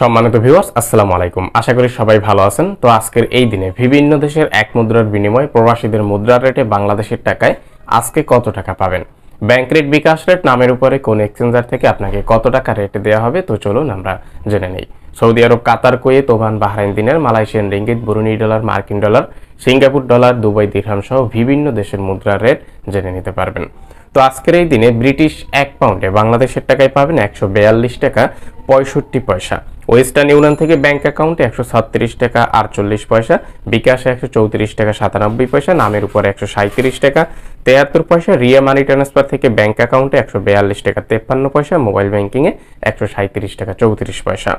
সম্মানিত ভিউয়ার্স আসসালামু আলাইকুম আশা করি সবাই ভালো আছেন তো আজকের এই দিনে বিভিন্ন দেশের এক মুদ্রার বিনিময়ে প্রবাসীদের মুদ্রার রেটে বাংলাদেশের টাকায় আজকে কত টাকা পাবেন ব্যাংক রেট বিকাশ রেট নামের উপরে কোন এক্সচেঞ্জার থেকে আপনাকে কত টাকা রেট দেওয়া হবে তো চলুন আমরা জেনে নেই Saudi Arab Qatar Kuwait Oman Bahrain দিনের মালয়েশিয়ান রিঙ্গিত বুরুনি ডলার মার্কিন dollar Singapore dollar Dubai dirham সহ বিভিন্ন দেশের মুদ্রার রেট জেনে নিতে পারবেন তো আজকের এই দিনে ব্রিটিশ এক পাউন্ডে বাংলাদেশের টাকায় পাবেন একশো টাকা পঁয়ষট্টি পয়সা ওয়েস্টার্ন ইউনিয়ন থেকে ব্যাংক অ্যাকাউন্টে একশো সাতত্রিশ টাকা আটচল্লিশ পয়সা বিকাশে একশো চৌত্রিশ টাকা সাতানব্বই পয়সা নামের উপর একশো টাকা তেয়াত্তর পয়সা রিয়া মানি ট্রান্সফার থেকে ব্যাংক অ্যাকাউন্টে একশো বেয়াল্লিশ টাকা তেপ্পান্ন পয়সা মোবাইল ব্যাঙ্কিংয়ে একশো টাকা চৌত্রিশ পয়সা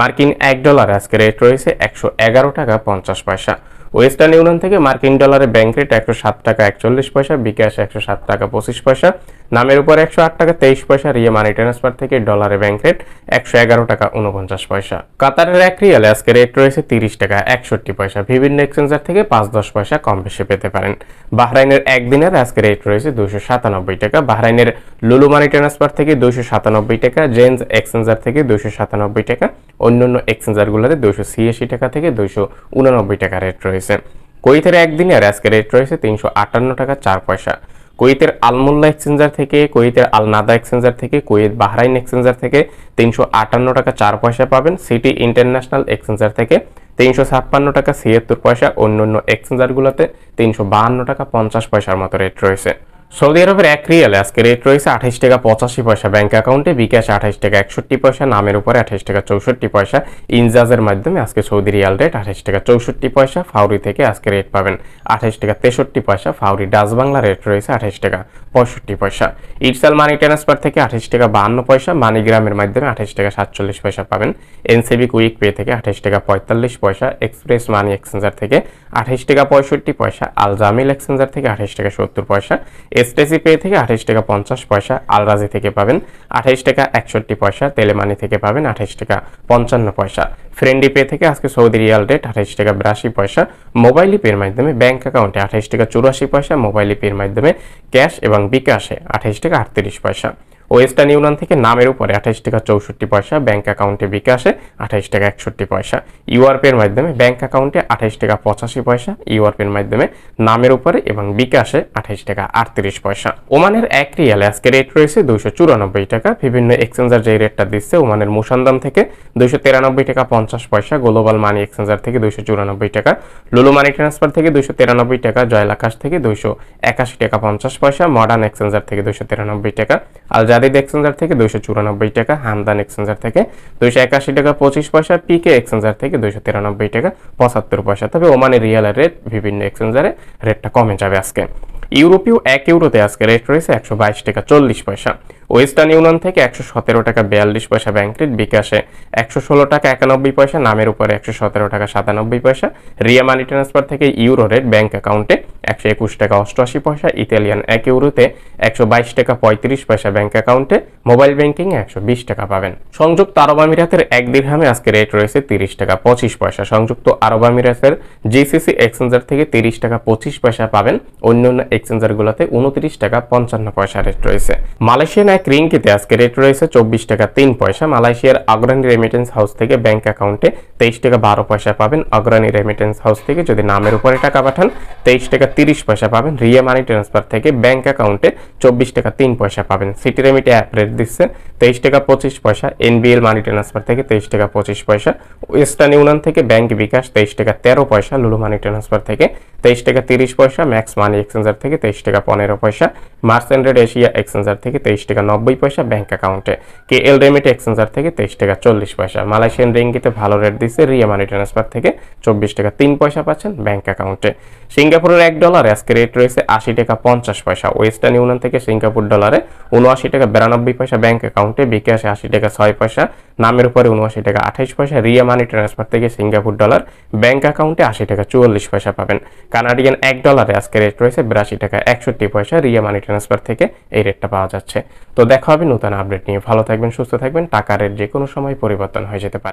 মার্কিন এক ডলার আজকে রেট রয়েছে একশো এগারো টাকা পঞ্চাশ পয়সা ওয়েস্টার্ন ইউনিয়ন থেকে মার্কিন ডলারে ব্যাংক রেট একশো সাত টাকা একচল্লিশ পয়সা বিকাশ একশো সাত টাকা পঁচিশ পয়সা নামের উপর একশো আট টাকা তেইশ পয়সা রিয়ে মানি ট্রান্সফার থেকে ডলারে ব্যাংক রেট একশো এগারো টাকা উনপঞ্চাশ পয়সা কাতারের এক রিয়ালে আজকে রেট রয়েছে তিরিশ টাকা একষট্টি পয়সা বিভিন্ন এক্সচেঞ্জার থেকে পাঁচ দশ পয়সা কম বেশি পেতে পারেন বাহরাইনের একদিনের আজকে রেট রয়েছে দুশো সাতানব্বই টাকা বাহরাইনের লুলু মানি ট্রান্সফার থেকে দুশো সাতানব্বই টাকা জেন্স এক্সচেঞ্জার থেকে দুশো সাতানব্বই টাকা অন্যান্য এক্সচেঞ্জারগুলোতে দুশো ছিয়াশি টাকা থেকে দুশো উনানব্বই টাকা রেট রয়েছে রয়েছে কুয়েতের আর আজকে রেট রয়েছে তিনশো আটান্ন টাকা চার পয়সা কুয়েতের আলমুল্লা এক্সচেঞ্জার থেকে কুয়েতের আলনাদা এক্সচেঞ্জার থেকে কুয়েত বাহরাইন এক্সচেঞ্জার থেকে তিনশো আটান্ন টাকা চার পয়সা পাবেন সিটি ইন্টারন্যাশনাল এক্সচেঞ্জার থেকে তিনশো ছাপ্পান্ন টাকা ছিয়াত্তর পয়সা অন্য অন্য এক্সচেঞ্জারগুলোতে তিনশো বাহান্ন টাকা পঞ্চাশ পয়সার মতো রেট রয়েছে সৌদি আরবের এক রিয়াল আজকে রেট রয়েছে আঠাশ টাকা পঁচাশি পয়সা ব্যাঙ্ক অ্যাকাউন্টে বিকাশ আঠাশ টাকা একষট্টি পয়সা নামের উপরে আঠাশ টাকা চৌষট্টি পয়সা ইনজাজের মাধ্যমে আজকে সৌদি রিয়াল রেট আঠাশ টাকা চৌষট্টি পয়সা ফাউরি থেকে আজকে রেট পাবেন আঠাশ টাকা তেষট্টি পয়সা ফাউরি ডাচ বাংলা রেট রয়েছে আঠাশ টাকা পঁয়ষট্টি পয়সা ইটসাল মানি ট্রান্সফার থেকে আঠাশ টাকা বাহান্ন পয়সা মানিগ্রামের মাধ্যমে আঠাশ টাকা সাতচল্লিশ পয়সা পাবেন এনসিবি কুইক পে থেকে আঠাশ টাকা পঁয়তাল্লিশ পয়সা এক্সপ্রেস মানি এক্সচেঞ্জার থেকে আঠাশ টাকা পঁয়ষট্টি পয়সা আল জামিল এক্সচেঞ্জার থেকে আঠাশ টাকা সত্তর পয়সা এসটিসি পে থেকে আঠাশ টাকা পঞ্চাশ পয়সা আলরাজি থেকে পাবেন আঠাশ টাকা একষট্টি পয়সা তেলেমানি থেকে পাবেন আঠাশ টাকা পঞ্চান্ন পয়সা ফ্রেন্ডি পে থেকে আজকে সৌদি রিয়াল রেট আঠাশ টাকা বিরাশি পয়সা মোবাইল পের মাধ্যমে ব্যাংক অ্যাকাউন্টে আঠাশ টাকা চুরাশি পয়সা মোবাইল পের মাধ্যমে ক্যাশ এবং বিকাশে আঠাশ টাকা আটত্রিশ পয়সা ওয়েস্টার্ন ইউনিয়ন থেকে নামের উপরে আঠাইশ টাকা চৌষট্টি পয়সা ব্যাঙ্ক অ্যাকাউন্টে বিকাশে আঠাইশ টাকা একষট্টি পয়সা ইউআরপের মাধ্যমে ব্যাঙ্ক অ্যাকাউন্টে আঠাইশ টাকা পঁচাশি পয়সা ইউআরপের মাধ্যমে নামের উপরে এবং বিকাশে আঠাইশ টাকা আটত্রিশ পয়সা ওমানের এক রিয়ালে আজকে রেট রয়েছে দুইশো চুরানব্বই টাকা বিভিন্ন এক্সচেঞ্জার যে রেটটা দিচ্ছে ওমানের মুসান্দাম থেকে দুইশো তেরানব্বই টাকা পঞ্চাশ পয়সা গ্লোবাল মানি এক্সচেঞ্জার থেকে দুইশো চুরানব্বই টাকা লুলু মানি ট্রান্সফার থেকে দুইশো তিরানব্বই টাকা জয়লাকাশ থেকে দুইশো একাশি টাকা পঞ্চাশ পয়সা মডার্ন এক্সচেঞ্জার থেকে দুইশো তিরানব্বই টাকা আলজাদ খালিদ এক্সচেঞ্জার থেকে দুইশো চুরানব্বই টাকা হামদান এক্সচেঞ্জার থেকে দুইশো একাশি টাকা পঁচিশ পয়সা পিকে এক্সচেঞ্জার থেকে দুইশো তিরানব্বই টাকা পঁচাত্তর পয়সা তবে ওমানের রিয়ালের রেট বিভিন্ন এক্সচেঞ্জারে রেটটা কমে যাবে আজকে ইউরোপীয় এক ইউরোতে আজকে রেট রয়েছে একশো বাইশ টাকা চল্লিশ পয়সা ওয়েস্টার্ন ইউনিয়ন থেকে একশো সতেরো টাকা বিয়াল্লিশ পয়সা ব্যাংক রেট বিকাশে একশো ষোলো টাকা একানব্বই পয়সা নামের উপরে একশো সতেরো টাকা সাতানব্বই পয়সা রিয়া মানি ট্রান্সফার থেকে ইউরো রেট ব্যাঙ্ক অ্যাকাউন্টে একশো একুশ টাকা অষ্টআশি পয়সা ইতালিয়ান এক ইউরোতে একশো বাইশ টাকা পঁয়ত্রিশ পয়সা ব্যাংক অ্যাকাউন্টে মোবাইল ব্যাঙ্কিং একশো বিশ টাকা পাবেন সংযুক্ত আরব আমিরাতের এক দীর্ঘামে আজকে রেট রয়েছে তিরিশ টাকা পঁচিশ পয়সা সংযুক্ত আরব আমিরাতের জিসিসি এক্সচেঞ্জার থেকে তিরিশ টাকা পঁচিশ পয়সা পাবেন অন্য অন্য এক্সচেঞ্জারগুলোতে উনত্রিশ টাকা পঞ্চান্ন পয়সা রেট রয়েছে মালয়েশিয়ান এক রিঙ্কিতে আজকে রেট রয়েছে চব্বিশ টাকা তিন পয়সা মালয়েশিয়ার আগ্রানি রেমিটেন্স হাউস থেকে ব্যাংক অ্যাকাউন্টে তেইশ টাকা বারো পয়সা পাবেন আগ্রানি রেমিটেন্স হাউস থেকে যদি নামের উপরে টাকা পাঠান তেইশ টাকা তিরিশ পয়সা পাবেন রিয়া মানি ট্রান্সফার থেকে ব্যাংক অ্যাকাউন্টে চব্বিশ টাকা তিন পয়সা পাবেন সিটি রেমিট অ্যাপ রেট দিচ্ছে তেইশ টাকা পঁচিশ পয়সা এনবিএল মানি ট্রান্সফার থেকে তেইশ টাকা পঁচিশ পয়সা ওয়েস্টার্ন ইউনিয়ন থেকে ব্যাংক বিকাশ তেইশ টাকা তেরো পয়সা লুলু মানি ট্রান্সফার থেকে তেইশ টাকা তিরিশ পয়সা ম্যাক্স মানি এক্সচেঞ্জার থেকে তেইশ টাকা পনেরো পয়সা মার্সেন্ডেড এশিয়া এক্সচেঞ্জার থেকে তেইশ টাকা নব্বই পয়সা ব্যাংক অ্যাকাউন্টে কে এল রেমিট এক্সচেঞ্জার থেকে তেইশ টাকা চল্লিশ পয়সা মালয়েশিয়ান রিঙ্গিতে ভালো রেট দিচ্ছে রিয়া মানি ট্রান্সফার থেকে চব্বিশ টাকা তিন পয়সা পাচ্ছেন ব্যাংক অ্যাকাউন্টে সিঙ্গাপুরের এক ডলার আজকে রেট রয়েছে আশি টাকা পঞ্চাশ পয়সা ওয়েস্টার্ন ইউনিয়ন থেকে সিঙ্গাপুর ডলারে উনআশি টাকা বিরানব্বই পয়সা ব্যাঙ্ক অ্যাকাউন্টে বিকাশে আশি টাকা ছয় পয়সা নামের উপরে উনআশি টাকা আঠাইশ পয়সা রিয়া মানি ট্রান্সফার থেকে সিঙ্গাপুর ডলার ব্যাঙ্ক অ্যাকাউন্টে আশি টাকা চুয়াল্লিশ পয়সা পাবেন কানাডিয়ান এক ডলারে আজকে রেট রয়েছে বিরাশি টাকা একষট্টি পয়সা রিয়া মানি ট্রান্সফার থেকে এই রেটটা পাওয়া যাচ্ছে তো দেখা হবে নতুন আপডেট নিয়ে ভালো থাকবেন সুস্থ থাকবেন টাকার রেট যে কোনো সময় পরিবর্তন হয়ে যেতে পারে